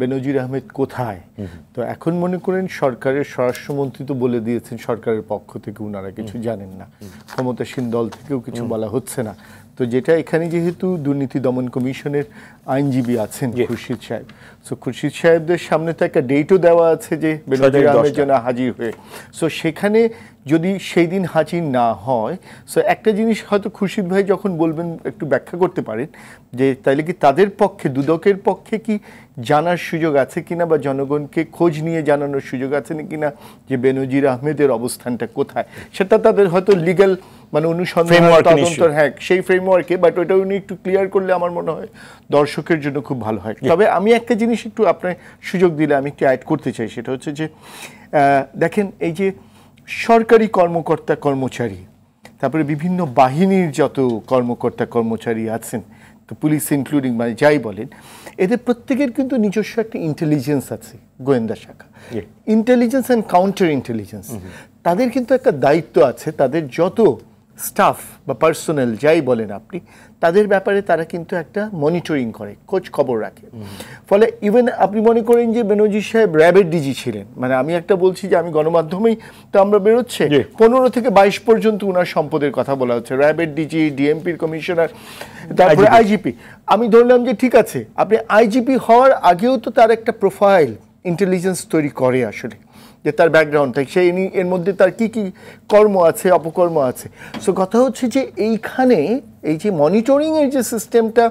বেনজির আহমেদ কোথায় তো এখন মনে করেন সরকারের স্বরাষ্ট্রমন্ত্রী তো বলে দিয়েছেন সরকারের পক্ষ থেকে ওনারা কিছু জানেন না ক্ষমতাসীন দল থেকেও কিছু বলা হচ্ছে না তো যেটা এখানে যেহেতু দুর্নীতি দমন কমিশনের আইনজীবী আছেন খুরশিদ সাহেব সো খুরশিদ সাহেবদের সামনে তো একটা ডেটও দেওয়া আছে যে বেনজির আহমেদ যেন হাজির হয়ে সো সেখানে যদি সেই দিন হাজির না হয় সো একটা জিনিস হয়তো খুরশিদ ভাই যখন বলবেন একটু ব্যাখ্যা করতে পারেন যে তাইলে কি তাদের পক্ষে দুদকের পক্ষে কি জানার সুযোগ আছে কিনা বা জনগণকে খোঁজ নিয়ে জানানোর সুযোগ আছে কিনা যে বেনজির আহমেদের অবস্থানটা কোথায় সেটা তাদের হয়তো লিগ্যাল মানে অনুসন্ধান হ্যাঁ সেই ফ্রেমওয়ার্কে বাট ওইটা উনি একটু ক্লিয়ার করলে আমার মনে হয় দর্শকের জন্য খুব ভালো হয় তবে আমি একটা জিনিস একটু আপনার সুযোগ দিলে আমি একটু অ্যাড করতে চাই সেটা হচ্ছে যে দেখেন এই যে সরকারি কর্মকর্তা কর্মচারী তারপরে বিভিন্ন বাহিনীর যত কর্মকর্তা কর্মচারী আছেন তো পুলিশ ইনক্লুডিং মানে যাই বলেন এদের প্রত্যেকের কিন্তু নিজস্ব একটা ইন্টেলিজেন্স আছে গোয়েন্দা শাখা ইন্টেলিজেন্স অ্যান্ড কাউন্টার ইন্টেলিজেন্স তাদের কিন্তু একটা দায়িত্ব আছে তাদের যত স্টাফ বা পার্সোনাল যাই বলেন আপনি তাদের ব্যাপারে তারা কিন্তু একটা মনিটরিং করে খোঁজ খবর রাখে ফলে ইভেন আপনি মনে করেন যে বেনজি সাহেব র্যাবের ডিজি ছিলেন মানে আমি একটা বলছি যে আমি গণমাধ্যমেই তো আমরা বেরোচ্ছে পনেরো থেকে বাইশ পর্যন্ত ওনার সম্পদের কথা বলা হচ্ছে র্যাবের ডিজি ডিএমপির কমিশনার তারপরে আইজিপি আমি ধরলাম যে ঠিক আছে আপনি আইজিপি হওয়ার আগেও তো তার একটা প্রোফাইল ইন্টেলিজেন্স তৈরি করে আসলে যে তার ব্যাকগ্রাউন্ডটা সে এর মধ্যে তার কি কি কর্ম আছে অপকর্ম আছে সো কথা হচ্ছে যে এইখানে এই যে মনিটরিংয়ের যে সিস্টেমটা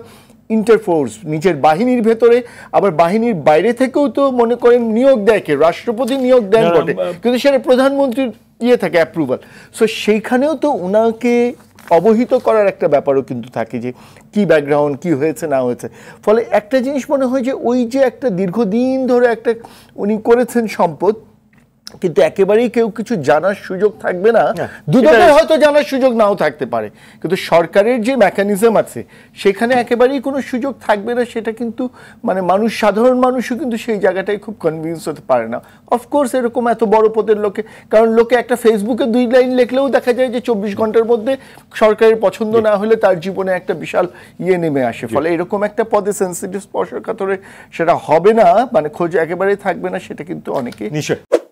ইন্টারফোর্স নিজের বাহিনীর ভেতরে আবার বাহিনীর বাইরে থেকেও তো মনে করেন নিয়োগ দেয় কে রাষ্ট্রপতি নিয়োগ দেন বটে কিন্তু সেটা প্রধানমন্ত্রীর ইয়ে থাকে অ্যাপ্রুভাল সো সেইখানেও তো ওনাকে অবহিত করার একটা ব্যাপারও কিন্তু থাকে যে কি ব্যাকগ্রাউন্ড কি হয়েছে না হয়েছে ফলে একটা জিনিস মনে হয় যে ওই যে একটা দীর্ঘদিন ধরে একটা উনি করেছেন সম্পদ কিন্তু একেবারেই কেউ কিছু জানার সুযোগ থাকবে না হ্যাঁ, দুদকের হয়তো জানার সুযোগ নাও থাকতে পারে কিন্তু সরকারের যে মেকানিজম আছে সেখানে একেবারেই কোনো সুযোগ থাকবে না সেটা কিন্তু মানে মানুষ সাধারণ মানুষও কিন্তু সেই জায়গাটাই খুব কনভিন্স হতে পারে না অফকোর্স এরকম এত বড় পদের লোকে কারণ লোকে একটা ফেসবুকে দুই লাইন লেখলেও দেখা যায় যে চব্বিশ ঘন্টার মধ্যে সরকারের পছন্দ না হলে তার জীবনে একটা বিশাল ইয়ে নেমে আসে ফলে এরকম একটা পদে সেন্সিটিভ স্পর্শকাতরে সেটা হবে না মানে খোঁজ একেবারেই থাকবে না সেটা কিন্তু অনেকে নিশ্চয়